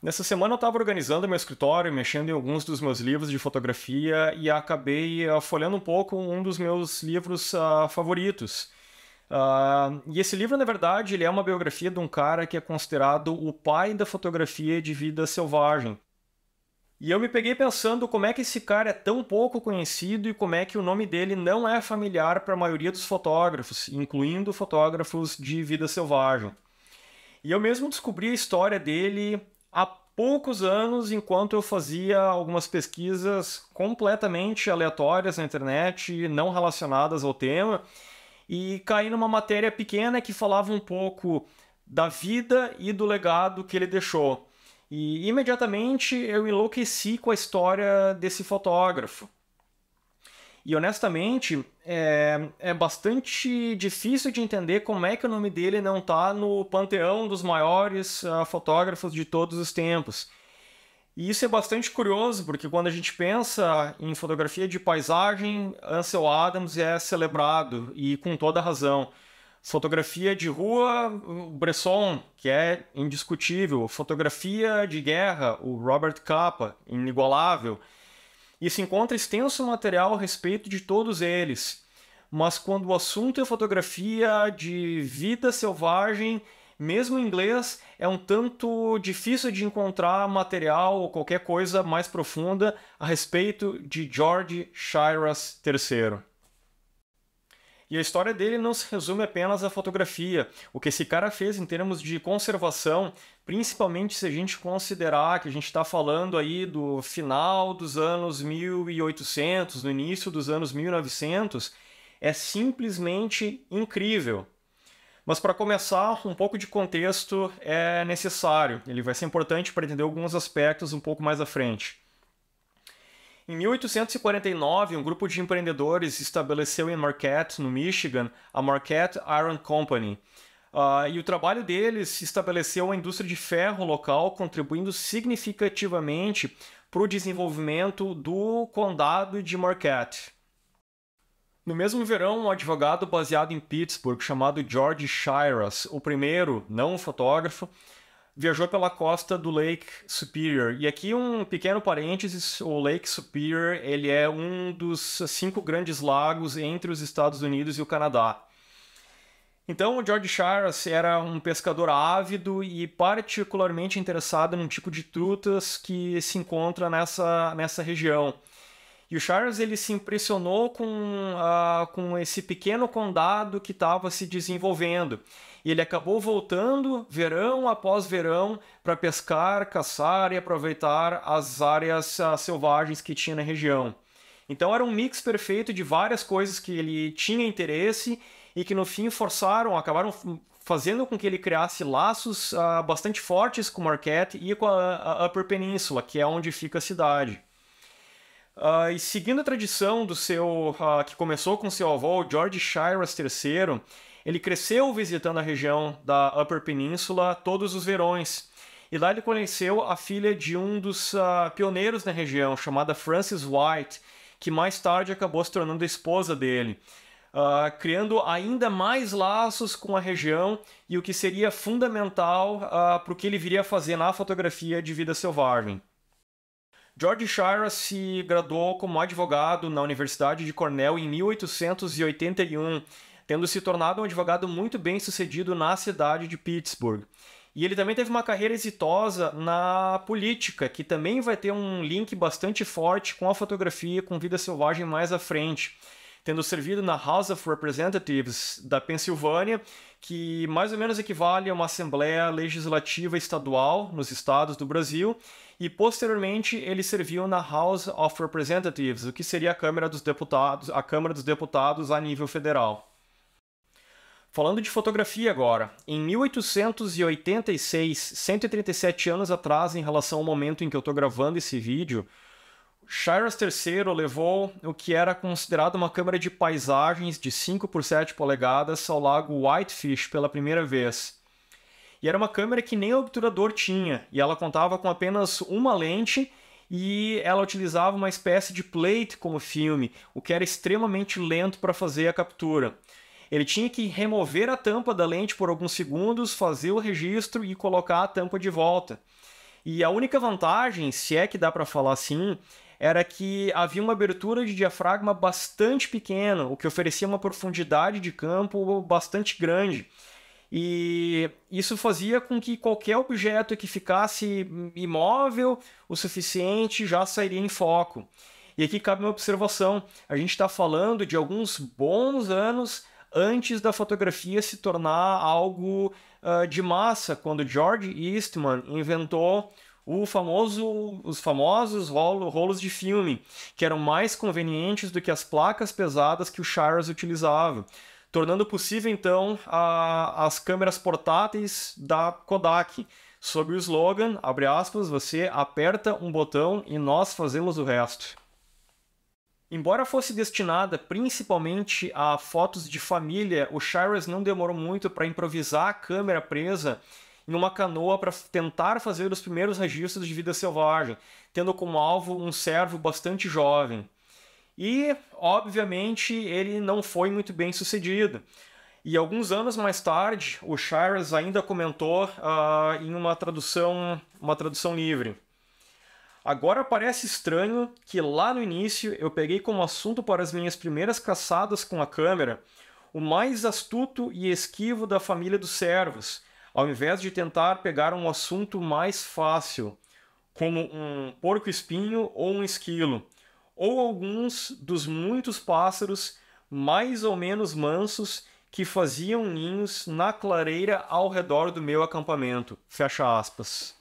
Nessa semana eu estava organizando meu escritório, mexendo em alguns dos meus livros de fotografia e acabei ah, folhando um pouco um dos meus livros uh, favoritos. Uh, e esse livro, na verdade, ele é uma biografia de um cara que é considerado o pai da fotografia de vida selvagem. E eu me peguei pensando como é que esse cara é tão pouco conhecido e como é que o nome dele não é familiar para a maioria dos fotógrafos, incluindo fotógrafos de vida selvagem. E eu mesmo descobri a história dele há poucos anos, enquanto eu fazia algumas pesquisas completamente aleatórias na internet, não relacionadas ao tema, e caí numa matéria pequena que falava um pouco da vida e do legado que ele deixou. E imediatamente eu enlouqueci com a história desse fotógrafo. E honestamente, é, é bastante difícil de entender como é que o nome dele não está no panteão dos maiores uh, fotógrafos de todos os tempos. E isso é bastante curioso, porque quando a gente pensa em fotografia de paisagem, Ansel Adams é celebrado, e com toda razão. Fotografia de rua, o Bresson, que é indiscutível. Fotografia de guerra, o Robert Capa, inigualável e se encontra extenso material a respeito de todos eles. Mas quando o assunto é fotografia de vida selvagem, mesmo em inglês, é um tanto difícil de encontrar material ou qualquer coisa mais profunda a respeito de George Shiras III. E a história dele não se resume apenas à fotografia. O que esse cara fez em termos de conservação, principalmente se a gente considerar que a gente está falando aí do final dos anos 1800, no início dos anos 1900, é simplesmente incrível. Mas para começar, um pouco de contexto é necessário. Ele vai ser importante para entender alguns aspectos um pouco mais à frente. Em 1849, um grupo de empreendedores estabeleceu em Marquette, no Michigan, a Marquette Iron Company. Uh, e o trabalho deles estabeleceu a indústria de ferro local, contribuindo significativamente para o desenvolvimento do condado de Marquette. No mesmo verão, um advogado baseado em Pittsburgh chamado George Shiras, o primeiro não fotógrafo, viajou pela costa do Lake Superior. E aqui um pequeno parênteses, o Lake Superior, ele é um dos cinco grandes lagos entre os Estados Unidos e o Canadá. Então, o George Charles era um pescador ávido e particularmente interessado num tipo de trutas que se encontra nessa, nessa região. E o Charles ele se impressionou com, uh, com esse pequeno condado que estava se desenvolvendo. E ele acabou voltando verão após verão para pescar, caçar e aproveitar as áreas uh, selvagens que tinha na região. Então era um mix perfeito de várias coisas que ele tinha interesse e que no fim forçaram, acabaram fazendo com que ele criasse laços uh, bastante fortes com Marquette e com a, a Upper Peninsula, que é onde fica a cidade. Uh, e seguindo a tradição do seu uh, que começou com seu avô George Shiras III, ele cresceu visitando a região da Upper Peninsula todos os verões. E lá ele conheceu a filha de um dos uh, pioneiros na região, chamada Frances White, que mais tarde acabou se tornando esposa dele, criando ainda mais laços com a região e o que seria fundamental para o que ele viria a fazer na fotografia de vida selvagem. George Shira se graduou como advogado na Universidade de Cornell em 1881, tendo se tornado um advogado muito bem sucedido na cidade de Pittsburgh. E ele também teve uma carreira exitosa na política, que também vai ter um link bastante forte com a fotografia, com vida selvagem mais à frente tendo servido na House of Representatives da Pensilvânia, que mais ou menos equivale a uma Assembleia Legislativa Estadual nos estados do Brasil, e posteriormente ele serviu na House of Representatives, o que seria a Câmara dos Deputados, a Câmara dos Deputados a nível federal. Falando de fotografia agora, em 1886, 137 anos atrás em relação ao momento em que eu estou gravando esse vídeo, Shiras III levou o que era considerado uma câmera de paisagens de 5 por 7 polegadas ao lago Whitefish pela primeira vez. E era uma câmera que nem obturador tinha, e ela contava com apenas uma lente e ela utilizava uma espécie de plate como filme, o que era extremamente lento para fazer a captura. Ele tinha que remover a tampa da lente por alguns segundos, fazer o registro e colocar a tampa de volta. E a única vantagem, se é que dá para falar assim, era que havia uma abertura de diafragma bastante pequena, o que oferecia uma profundidade de campo bastante grande. E isso fazia com que qualquer objeto que ficasse imóvel o suficiente já sairia em foco. E aqui cabe uma observação: a gente está falando de alguns bons anos antes da fotografia se tornar algo uh, de massa, quando George Eastman inventou o famoso, os famosos rolos de filme, que eram mais convenientes do que as placas pesadas que o Charles utilizava, tornando possível então a, as câmeras portáteis da Kodak, sob o slogan, abre aspas, você aperta um botão e nós fazemos o resto. Embora fosse destinada principalmente a fotos de família, o Shires não demorou muito para improvisar a câmera presa em uma canoa para tentar fazer os primeiros registros de vida selvagem, tendo como alvo um servo bastante jovem. E, obviamente, ele não foi muito bem sucedido. E alguns anos mais tarde, o Shires ainda comentou uh, em uma tradução, uma tradução livre. Agora parece estranho que lá no início eu peguei como assunto para as minhas primeiras caçadas com a câmera o mais astuto e esquivo da família dos servos, ao invés de tentar pegar um assunto mais fácil, como um porco-espinho ou um esquilo, ou alguns dos muitos pássaros mais ou menos mansos que faziam ninhos na clareira ao redor do meu acampamento. Fecha aspas.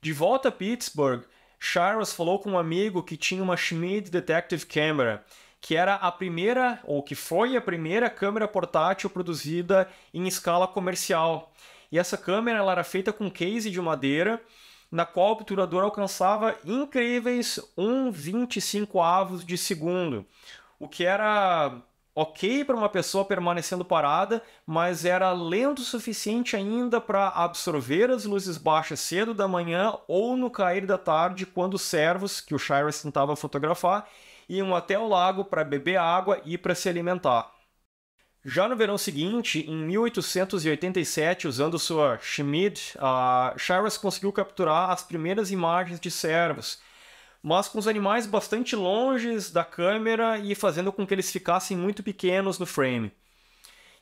De volta a Pittsburgh, Charles falou com um amigo que tinha uma Schmidt Detective Camera que era a primeira, ou que foi a primeira câmera portátil produzida em escala comercial. E essa câmera ela era feita com case de madeira, na qual o obturador alcançava incríveis 1,25 avos de segundo, o que era ok para uma pessoa permanecendo parada, mas era lento o suficiente ainda para absorver as luzes baixas cedo da manhã ou no cair da tarde, quando os servos, que o Shiras tentava fotografar, iam até o lago para beber água e para se alimentar. Já no verão seguinte, em 1887, usando sua Schmidt, a Cyrus conseguiu capturar as primeiras imagens de servos, mas com os animais bastante longe da câmera e fazendo com que eles ficassem muito pequenos no frame.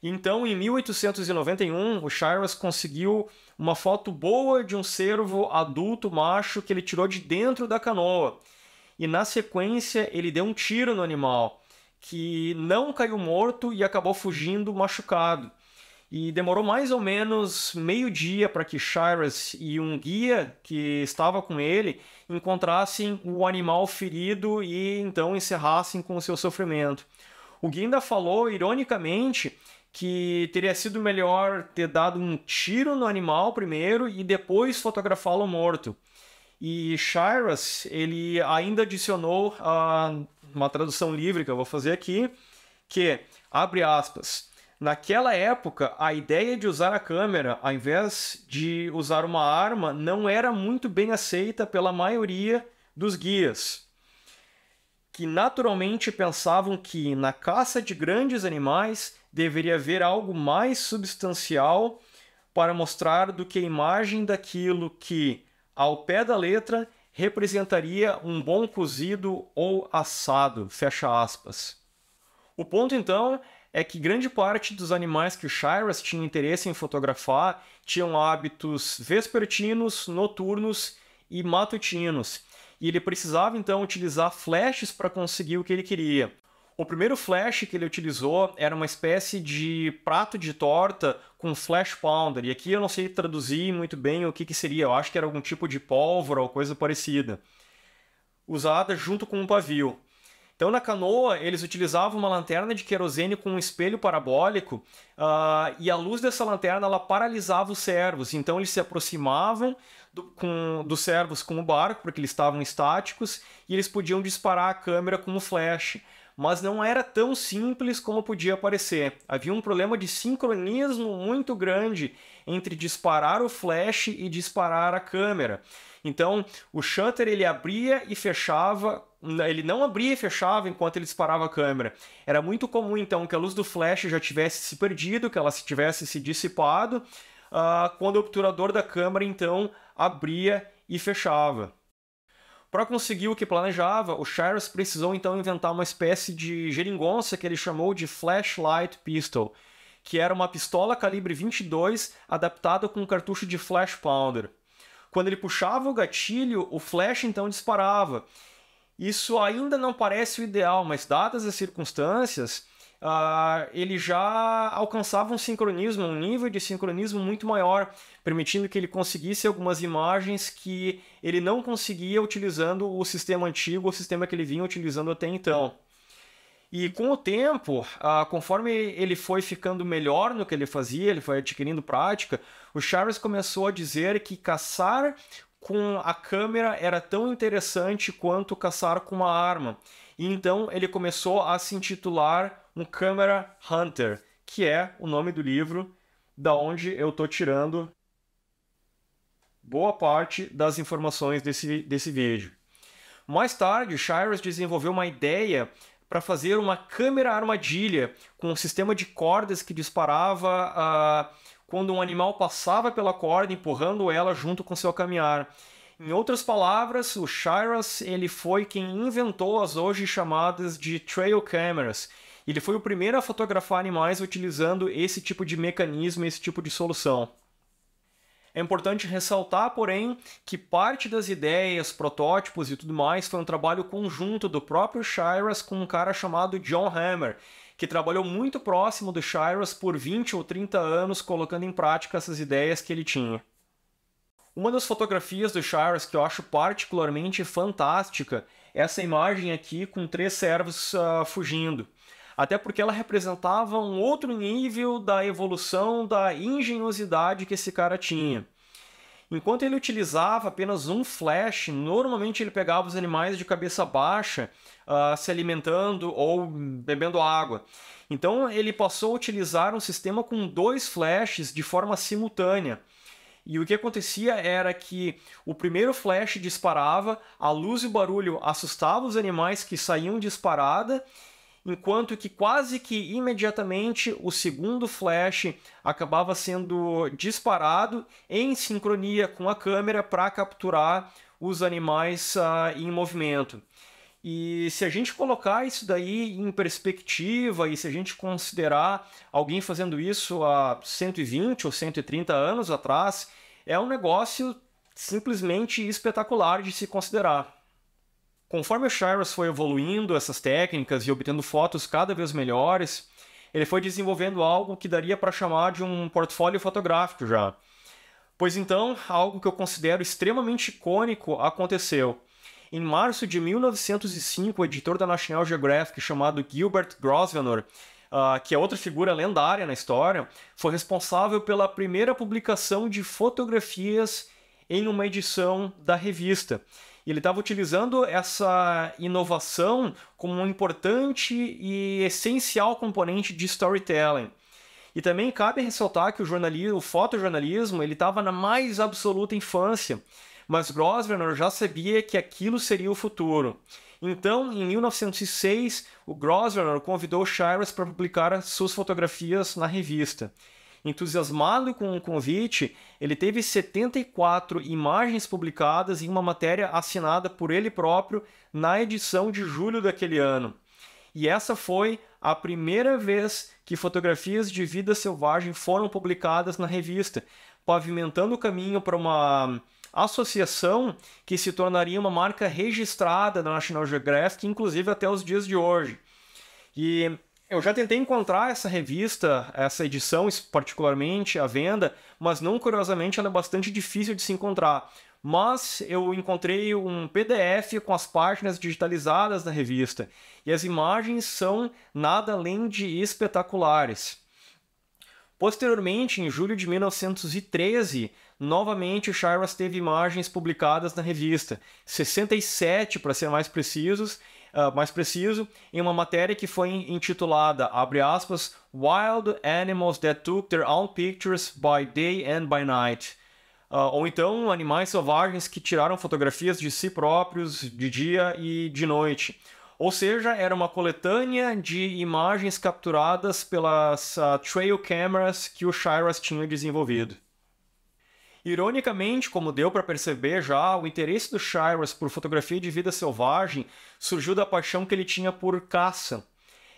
Então, em 1891, o Cyrus conseguiu uma foto boa de um cervo adulto macho que ele tirou de dentro da canoa e na sequência ele deu um tiro no animal, que não caiu morto e acabou fugindo machucado. E demorou mais ou menos meio dia para que Cyrus e um guia que estava com ele encontrassem o animal ferido e então encerrassem com o seu sofrimento. O guia ainda falou, ironicamente, que teria sido melhor ter dado um tiro no animal primeiro e depois fotografá-lo morto. E Shiras, ele ainda adicionou ah, uma tradução livre que eu vou fazer aqui, que, abre aspas, naquela época a ideia de usar a câmera ao invés de usar uma arma não era muito bem aceita pela maioria dos guias, que naturalmente pensavam que na caça de grandes animais deveria haver algo mais substancial para mostrar do que a imagem daquilo que ao pé da letra, representaria um bom cozido ou assado, fecha aspas. O ponto, então, é que grande parte dos animais que o Shiras tinha interesse em fotografar tinham hábitos vespertinos, noturnos e matutinos, e ele precisava, então, utilizar flashes para conseguir o que ele queria. O primeiro flash que ele utilizou era uma espécie de prato de torta com flash pounder. E aqui eu não sei traduzir muito bem o que, que seria. Eu acho que era algum tipo de pólvora ou coisa parecida. Usada junto com um pavio. Então, na canoa, eles utilizavam uma lanterna de querosene com um espelho parabólico uh, e a luz dessa lanterna ela paralisava os servos. Então, eles se aproximavam do, com, dos servos com o barco, porque eles estavam estáticos, e eles podiam disparar a câmera com o um flash mas não era tão simples como podia parecer. Havia um problema de sincronismo muito grande entre disparar o flash e disparar a câmera. Então, o shutter ele abria e fechava, ele não abria e fechava enquanto ele disparava a câmera. Era muito comum então que a luz do flash já tivesse se perdido, que ela tivesse se dissipado, uh, quando o obturador da câmera então abria e fechava. Para conseguir o que planejava, o Charles precisou então inventar uma espécie de geringonça que ele chamou de Flashlight Pistol, que era uma pistola calibre 22 adaptada com um cartucho de flash powder. Quando ele puxava o gatilho, o flash então disparava. Isso ainda não parece o ideal, mas dadas as circunstâncias, uh, ele já alcançava um sincronismo, um nível de sincronismo muito maior, permitindo que ele conseguisse algumas imagens que ele não conseguia utilizando o sistema antigo, o sistema que ele vinha utilizando até então. E com o tempo, uh, conforme ele foi ficando melhor no que ele fazia, ele foi adquirindo prática, o Charles começou a dizer que caçar com a câmera era tão interessante quanto caçar com uma arma. E então ele começou a se intitular um Camera Hunter, que é o nome do livro da onde eu estou tirando boa parte das informações desse, desse vídeo. Mais tarde, Shires desenvolveu uma ideia para fazer uma câmera armadilha com um sistema de cordas que disparava uh, quando um animal passava pela corda, empurrando ela junto com seu caminhar. Em outras palavras, o Shires ele foi quem inventou as hoje chamadas de trail cameras, ele foi o primeiro a fotografar animais utilizando esse tipo de mecanismo, esse tipo de solução. É importante ressaltar, porém, que parte das ideias, protótipos e tudo mais foi um trabalho conjunto do próprio Shiras com um cara chamado John Hammer, que trabalhou muito próximo do Shiras por 20 ou 30 anos, colocando em prática essas ideias que ele tinha. Uma das fotografias do Shiras que eu acho particularmente fantástica é essa imagem aqui com três servos uh, fugindo até porque ela representava um outro nível da evolução da engenhosidade que esse cara tinha. Enquanto ele utilizava apenas um flash, normalmente ele pegava os animais de cabeça baixa, uh, se alimentando ou bebendo água. Então ele passou a utilizar um sistema com dois flashes de forma simultânea. E o que acontecia era que o primeiro flash disparava, a luz e o barulho assustavam os animais que saíam disparada, enquanto que quase que imediatamente o segundo flash acabava sendo disparado em sincronia com a câmera para capturar os animais uh, em movimento. E se a gente colocar isso daí em perspectiva e se a gente considerar alguém fazendo isso há 120 ou 130 anos atrás, é um negócio simplesmente espetacular de se considerar. Conforme o Shiras foi evoluindo essas técnicas e obtendo fotos cada vez melhores, ele foi desenvolvendo algo que daria para chamar de um portfólio fotográfico já. Pois então, algo que eu considero extremamente icônico aconteceu. Em março de 1905, o editor da National Geographic chamado Gilbert Grosvenor, uh, que é outra figura lendária na história, foi responsável pela primeira publicação de fotografias em uma edição da revista. E ele estava utilizando essa inovação como um importante e essencial componente de storytelling. E também cabe ressaltar que o jornalismo, o fotojornalismo, ele estava na mais absoluta infância, mas Grosvenor já sabia que aquilo seria o futuro. Então, em 1906, o Grosvenor convidou Shiras para publicar suas fotografias na revista. Entusiasmado com o convite, ele teve 74 imagens publicadas em uma matéria assinada por ele próprio na edição de julho daquele ano. E essa foi a primeira vez que fotografias de vida selvagem foram publicadas na revista, pavimentando o caminho para uma associação que se tornaria uma marca registrada da National Geographic, inclusive até os dias de hoje. E eu já tentei encontrar essa revista, essa edição particularmente, à venda, mas não curiosamente ela é bastante difícil de se encontrar. Mas eu encontrei um PDF com as páginas digitalizadas da revista e as imagens são nada além de espetaculares. Posteriormente, em julho de 1913, Novamente, o Shiras teve imagens publicadas na revista, 67 para ser mais precisos, uh, mais preciso, em uma matéria que foi intitulada, abre aspas, Wild Animals That Took Their Own Pictures by Day and by Night. Uh, ou então animais selvagens que tiraram fotografias de si próprios de dia e de noite. Ou seja, era uma coletânea de imagens capturadas pelas uh, trail cameras que o Shiras tinha desenvolvido. Ironicamente, como deu para perceber já, o interesse do Shiras por fotografia de vida selvagem surgiu da paixão que ele tinha por caça.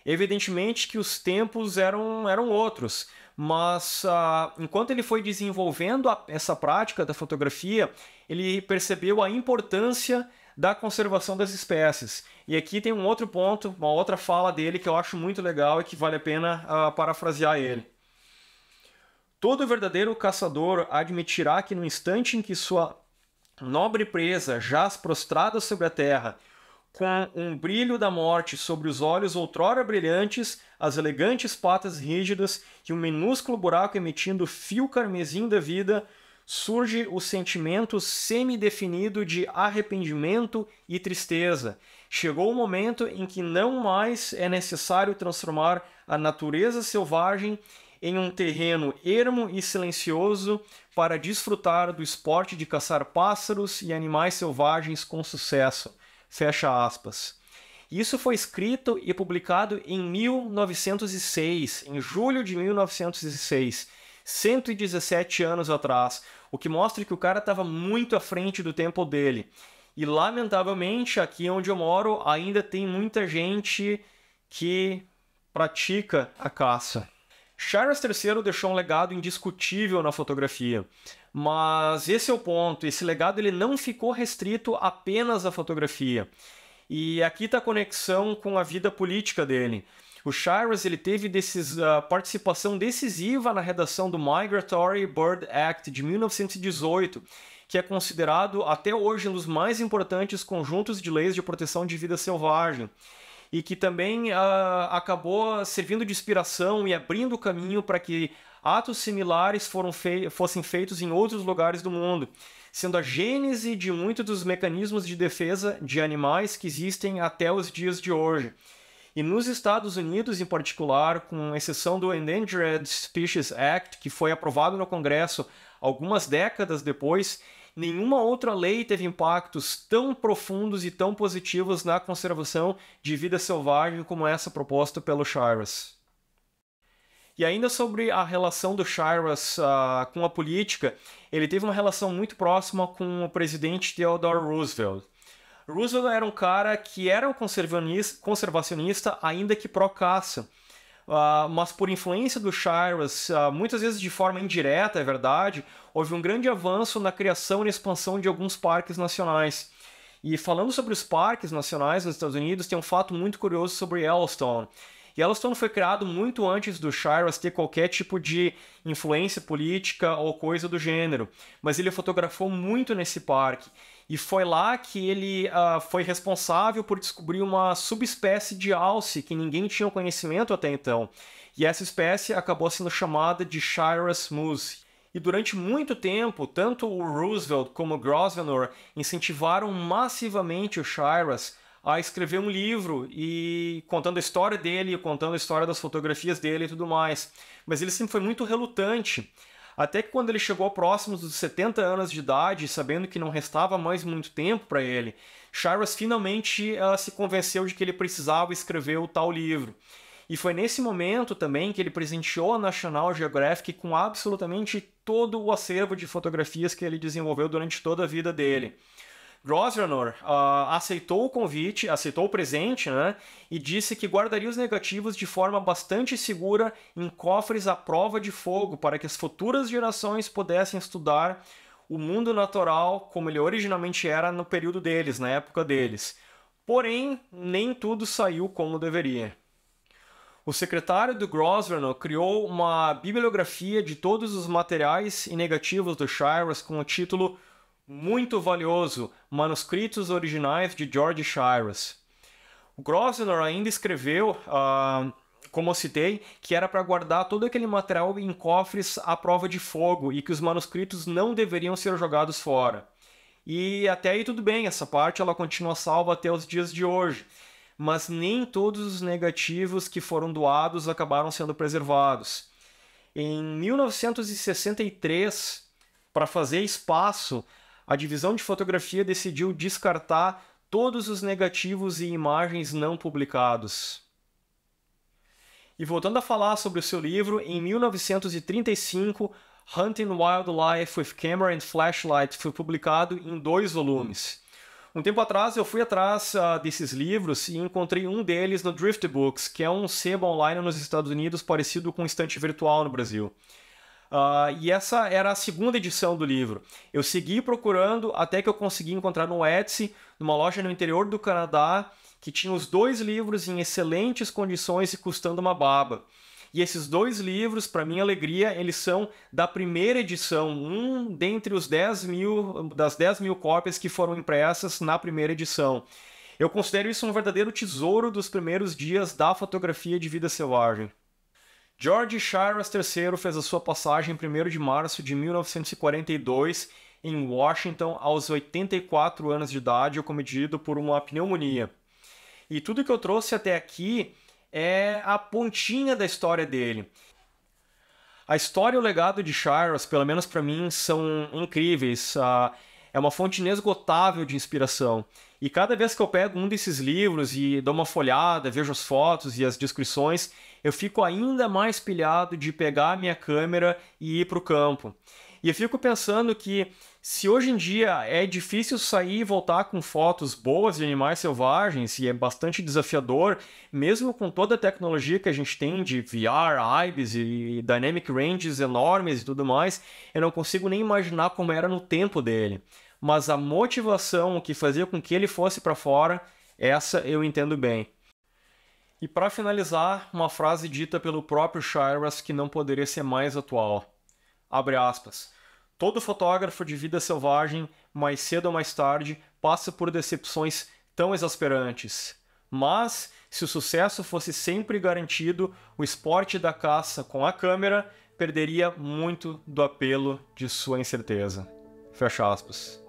Evidentemente que os tempos eram, eram outros, mas uh, enquanto ele foi desenvolvendo a, essa prática da fotografia, ele percebeu a importância da conservação das espécies. E aqui tem um outro ponto, uma outra fala dele que eu acho muito legal e que vale a pena uh, parafrasear ele. Todo verdadeiro caçador admitirá que no instante em que sua nobre presa jaz prostrada sobre a terra, com um brilho da morte sobre os olhos outrora brilhantes, as elegantes patas rígidas e um minúsculo buraco emitindo fio carmesim da vida, surge o sentimento semidefinido de arrependimento e tristeza. Chegou o momento em que não mais é necessário transformar a natureza selvagem em um terreno ermo e silencioso para desfrutar do esporte de caçar pássaros e animais selvagens com sucesso. Fecha aspas. Isso foi escrito e publicado em 1906, em julho de 1906, 117 anos atrás, o que mostra que o cara estava muito à frente do tempo dele. E lamentavelmente, aqui onde eu moro, ainda tem muita gente que pratica a caça. Charles III deixou um legado indiscutível na fotografia, mas esse é o ponto, esse legado ele não ficou restrito apenas à fotografia. E aqui está a conexão com a vida política dele. O Charles ele teve decis, ah, participação decisiva na redação do Migratory Bird Act de 1918, que é considerado até hoje um dos mais importantes conjuntos de leis de proteção de vida selvagem e que também uh, acabou servindo de inspiração e abrindo o caminho para que atos similares fei fossem feitos em outros lugares do mundo, sendo a gênese de muitos dos mecanismos de defesa de animais que existem até os dias de hoje. E nos Estados Unidos, em particular, com exceção do Endangered Species Act, que foi aprovado no Congresso algumas décadas depois, nenhuma outra lei teve impactos tão profundos e tão positivos na conservação de vida selvagem como essa proposta pelo Shiras. E ainda sobre a relação do Shiras uh, com a política, ele teve uma relação muito próxima com o presidente Theodore Roosevelt. Roosevelt era um cara que era um conservacionista, ainda que pró-caça uh, mas por influência do Shiras, uh, ah, muitas vezes de forma indireta, é verdade, houve um grande avanço na criação e expansão de alguns parques nacionais. E falando sobre os parques nacionais nos Estados Unidos, tem um fato muito curioso sobre Yellowstone. Yellowstone foi criado muito antes do Shiras ter qualquer tipo de influência política ou coisa do gênero, mas ele fotografou muito nesse parque. E foi lá que ele uh, foi responsável por descobrir uma subespécie de alce que ninguém tinha conhecimento até então. E essa espécie acabou sendo chamada de Shiras moose. E durante muito tempo, tanto o Roosevelt como o Grosvenor incentivaram massivamente o Shiras a escrever um livro e contando a história dele, contando a história das fotografias dele e tudo mais. Mas ele sempre foi muito relutante. Até que quando ele chegou próximo dos 70 anos de idade, sabendo que não restava mais muito tempo para ele, Charles finalmente se convenceu de que ele precisava escrever o tal livro. E foi nesse momento também que ele presenteou a National Geographic com absolutamente todo o acervo de fotografias que ele desenvolveu durante toda a vida dele. Grosvenor uh, ah, aceitou o convite, aceitou o presente, né? E disse que guardaria os negativos de forma bastante segura em cofres à prova de fogo para que as futuras gerações pudessem estudar o mundo natural como ele originalmente era no período deles, na época deles. Porém, nem tudo saiu como deveria. O secretário do Grosvenor criou uma bibliografia de todos os materiais e negativos do Shiras com o título muito valioso, manuscritos originais de George Shiras. O Grosvenor ainda escreveu, ah, como eu citei, que era para guardar todo aquele material em cofres à prova de fogo e que os manuscritos não deveriam ser jogados fora. E até aí tudo bem, essa parte ela continua salva até os dias de hoje. Mas nem todos os negativos que foram doados acabaram sendo preservados. Em 1963, para fazer espaço, a divisão de fotografia decidiu descartar todos os negativos e imagens não publicados. E voltando a falar sobre o seu livro, em 1935, Hunting Wildlife with Camera and Flashlight foi publicado em dois volumes. Um tempo atrás eu fui atrás uh, desses livros e encontrei um deles no Drift Books, que é um sebo online nos Estados Unidos parecido com um estante virtual no Brasil. Uh, e essa era a segunda edição do livro. Eu segui procurando até que eu consegui encontrar no Etsy, numa loja no interior do Canadá, que tinha os dois livros em excelentes condições e custando uma baba. E esses dois livros, para minha alegria, eles são da primeira edição, um dentre os 10 mil, das 10 mil cópias que foram impressas na primeira edição. Eu considero isso um verdadeiro tesouro dos primeiros dias da fotografia de vida selvagem. George Shiras III fez a sua passagem em 1 de março de 1942 em Washington aos 84 anos de idade, cometido por uma pneumonia. E tudo que eu trouxe até aqui é a pontinha da história dele. A história e o legado de Shiras, pelo menos para mim, são incríveis. Ah, é uma fonte inesgotável de inspiração. E cada vez que eu pego um desses livros e dou uma folhada, vejo as fotos e as descrições, eu fico ainda mais pilhado de pegar a minha câmera e ir para o campo. E eu fico pensando que se hoje em dia é difícil sair e voltar com fotos boas de animais selvagens e é bastante desafiador, mesmo com toda a tecnologia que a gente tem de VR, IBIS e dynamic ranges enormes e tudo mais, eu não consigo nem imaginar como era no tempo dele. Mas a motivação que fazia com que ele fosse para fora, essa eu entendo bem. E para finalizar, uma frase dita pelo próprio Shiras que não poderia ser mais atual. Abre aspas. Todo fotógrafo de vida selvagem, mais cedo ou mais tarde, passa por decepções tão exasperantes. Mas, se o sucesso fosse sempre garantido, o esporte da caça com a câmera perderia muito do apelo de sua incerteza. Fecha aspas.